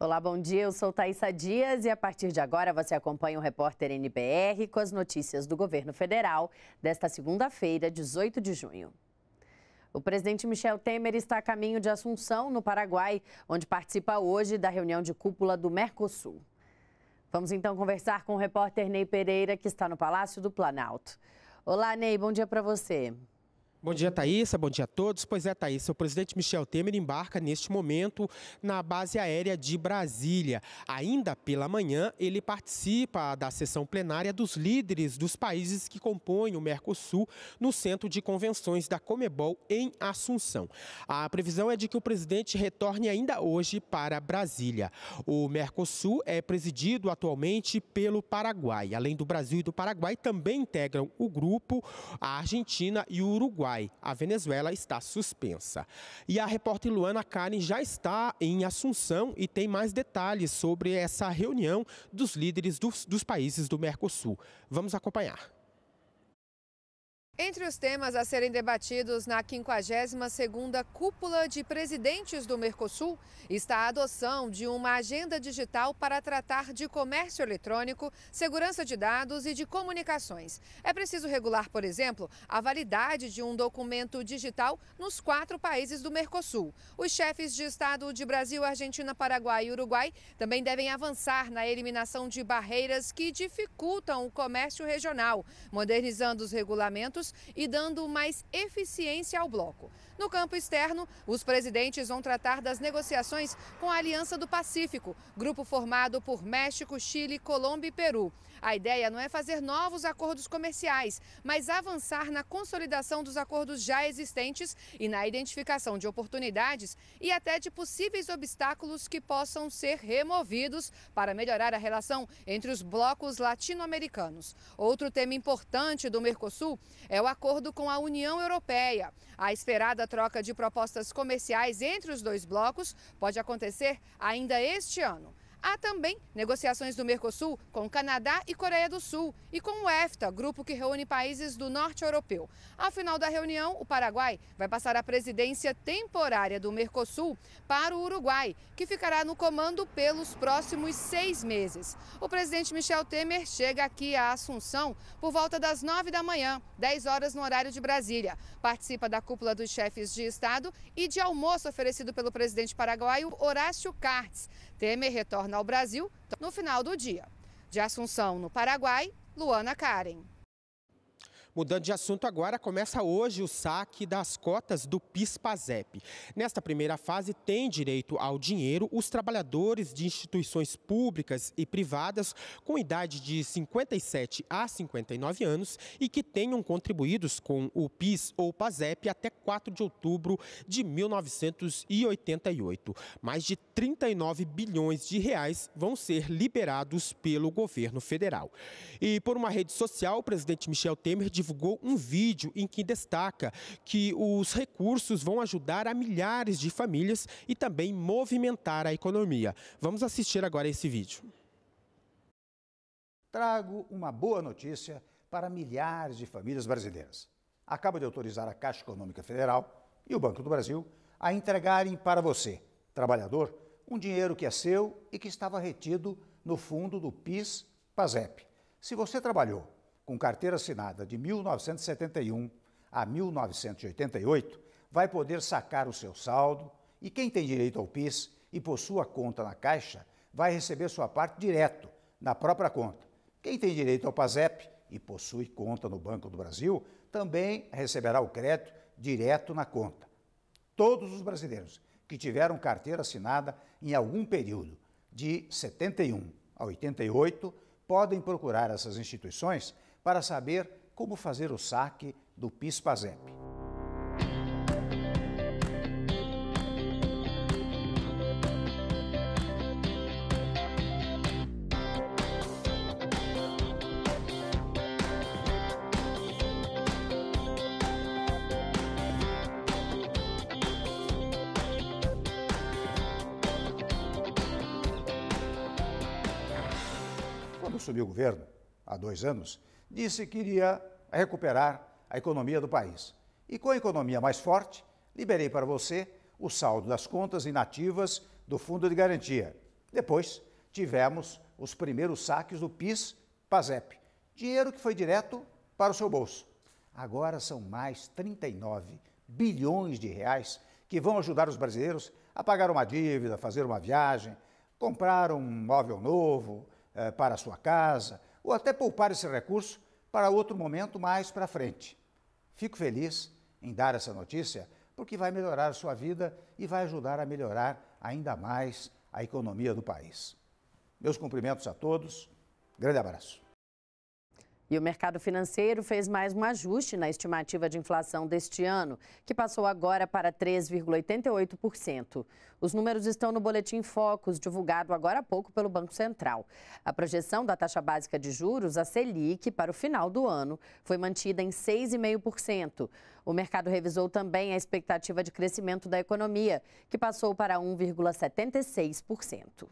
Olá, bom dia. Eu sou Thaisa Dias e a partir de agora você acompanha o repórter NBR com as notícias do governo federal desta segunda-feira, 18 de junho. O presidente Michel Temer está a caminho de Assunção, no Paraguai, onde participa hoje da reunião de cúpula do Mercosul. Vamos então conversar com o repórter Ney Pereira, que está no Palácio do Planalto. Olá, Ney, bom dia para você. Bom dia, Thaisa. Bom dia a todos. Pois é, Thaisa, o presidente Michel Temer embarca neste momento na base aérea de Brasília. Ainda pela manhã, ele participa da sessão plenária dos líderes dos países que compõem o Mercosul no centro de convenções da Comebol em Assunção. A previsão é de que o presidente retorne ainda hoje para Brasília. O Mercosul é presidido atualmente pelo Paraguai. Além do Brasil e do Paraguai, também integram o grupo a Argentina e o Uruguai. Uruguai. A Venezuela está suspensa. E a repórter Luana Karen já está em Assunção e tem mais detalhes sobre essa reunião dos líderes dos, dos países do Mercosul. Vamos acompanhar. Entre os temas a serem debatidos na 52ª Cúpula de Presidentes do Mercosul está a adoção de uma agenda digital para tratar de comércio eletrônico, segurança de dados e de comunicações. É preciso regular, por exemplo, a validade de um documento digital nos quatro países do Mercosul. Os chefes de Estado de Brasil, Argentina, Paraguai e Uruguai também devem avançar na eliminação de barreiras que dificultam o comércio regional, modernizando os regulamentos e dando mais eficiência ao bloco. No campo externo, os presidentes vão tratar das negociações com a Aliança do Pacífico, grupo formado por México, Chile, Colômbia e Peru. A ideia não é fazer novos acordos comerciais, mas avançar na consolidação dos acordos já existentes e na identificação de oportunidades e até de possíveis obstáculos que possam ser removidos para melhorar a relação entre os blocos latino-americanos. Outro tema importante do Mercosul é o acordo com a União Europeia. A esperada troca de propostas comerciais entre os dois blocos pode acontecer ainda este ano. Há também negociações do Mercosul com Canadá e Coreia do Sul e com o EFTA, grupo que reúne países do norte europeu. Ao final da reunião, o Paraguai vai passar a presidência temporária do Mercosul para o Uruguai, que ficará no comando pelos próximos seis meses. O presidente Michel Temer chega aqui à Assunção por volta das nove da manhã, dez horas no horário de Brasília. Participa da cúpula dos chefes de Estado e de almoço oferecido pelo presidente paraguaio Horácio Cartes. Temer retorna retorna ao Brasil no final do dia. De Assunção, no Paraguai, Luana Karen. Mudando de assunto agora, começa hoje o saque das cotas do PIS-PASEP. Nesta primeira fase, tem direito ao dinheiro os trabalhadores de instituições públicas e privadas com idade de 57 a 59 anos e que tenham contribuídos com o PIS ou PASEP até 4 de outubro de 1988. Mais de 39 bilhões de reais vão ser liberados pelo governo federal. E por uma rede social, o presidente Michel Temer divulgou divulgou um vídeo em que destaca que os recursos vão ajudar a milhares de famílias e também movimentar a economia. Vamos assistir agora esse vídeo. Trago uma boa notícia para milhares de famílias brasileiras. Acaba de autorizar a Caixa Econômica Federal e o Banco do Brasil a entregarem para você, trabalhador, um dinheiro que é seu e que estava retido no fundo do PIS-PASEP. Se você trabalhou com carteira assinada de 1971 a 1988 vai poder sacar o seu saldo e quem tem direito ao PIS e possua conta na Caixa vai receber sua parte direto na própria conta. Quem tem direito ao PASEP e possui conta no Banco do Brasil também receberá o crédito direto na conta. Todos os brasileiros que tiveram carteira assinada em algum período de 71 a 88 podem procurar essas instituições para saber como fazer o saque do PIS-PASEP. Quando subiu o governo, há dois anos, disse que iria recuperar a economia do país. E com a economia mais forte, liberei para você o saldo das contas inativas do Fundo de Garantia. Depois, tivemos os primeiros saques do PIS, PASEP, dinheiro que foi direto para o seu bolso. Agora são mais 39 bilhões de reais que vão ajudar os brasileiros a pagar uma dívida, fazer uma viagem, comprar um móvel novo eh, para a sua casa, ou até poupar esse recurso para outro momento mais para frente. Fico feliz em dar essa notícia porque vai melhorar a sua vida e vai ajudar a melhorar ainda mais a economia do país. Meus cumprimentos a todos, grande abraço. E o mercado financeiro fez mais um ajuste na estimativa de inflação deste ano, que passou agora para 3,88%. Os números estão no boletim Focus, divulgado agora há pouco pelo Banco Central. A projeção da taxa básica de juros, a Selic, para o final do ano foi mantida em 6,5%. O mercado revisou também a expectativa de crescimento da economia, que passou para 1,76%.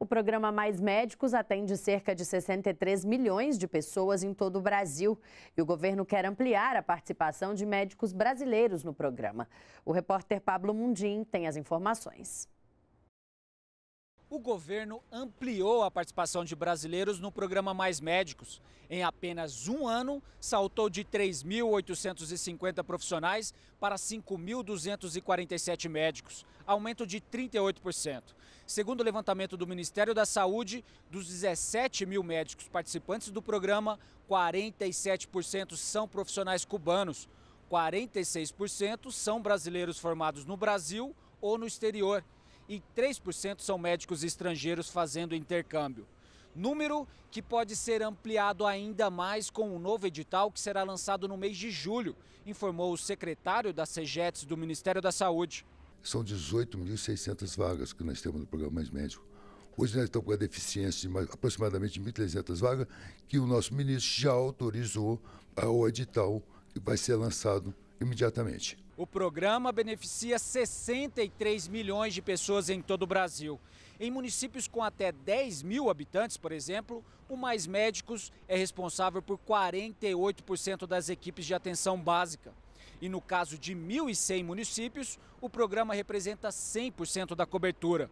O programa Mais Médicos atende cerca de 63 milhões de pessoas em todo o Brasil e o governo quer ampliar a participação de médicos brasileiros no programa. O repórter Pablo Mundim tem as informações o governo ampliou a participação de brasileiros no programa Mais Médicos. Em apenas um ano, saltou de 3.850 profissionais para 5.247 médicos, aumento de 38%. Segundo o levantamento do Ministério da Saúde, dos 17 mil médicos participantes do programa, 47% são profissionais cubanos, 46% são brasileiros formados no Brasil ou no exterior e 3% são médicos estrangeiros fazendo intercâmbio. Número que pode ser ampliado ainda mais com o um novo edital que será lançado no mês de julho, informou o secretário da CEGETS do Ministério da Saúde. São 18.600 vagas que nós temos no programa Mais Médico. Hoje nós estamos com a deficiência de aproximadamente 1.300 vagas, que o nosso ministro já autorizou ao ah, edital que vai ser lançado imediatamente. O programa beneficia 63 milhões de pessoas em todo o Brasil. Em municípios com até 10 mil habitantes, por exemplo, o Mais Médicos é responsável por 48% das equipes de atenção básica. E no caso de 1.100 municípios, o programa representa 100% da cobertura.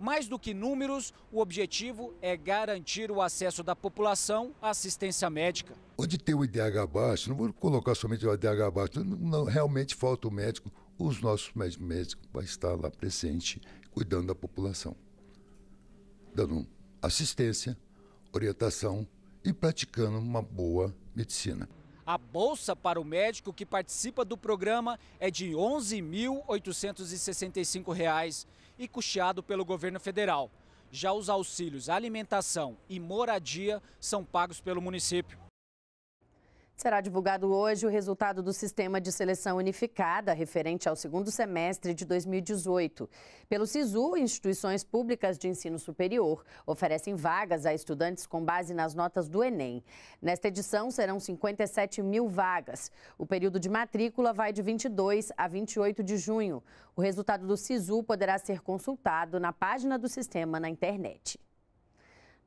Mais do que números, o objetivo é garantir o acesso da população à assistência médica. Onde tem o IDH baixo, não vou colocar somente o IDH baixo, não, realmente falta o médico, os nossos médicos vão estar lá presente, cuidando da população, dando assistência, orientação e praticando uma boa medicina. A bolsa para o médico que participa do programa é de R$ 11.865 e custeado pelo governo federal. Já os auxílios alimentação e moradia são pagos pelo município. Será divulgado hoje o resultado do sistema de seleção unificada referente ao segundo semestre de 2018. Pelo SISU, instituições públicas de ensino superior oferecem vagas a estudantes com base nas notas do Enem. Nesta edição, serão 57 mil vagas. O período de matrícula vai de 22 a 28 de junho. O resultado do SISU poderá ser consultado na página do sistema na internet.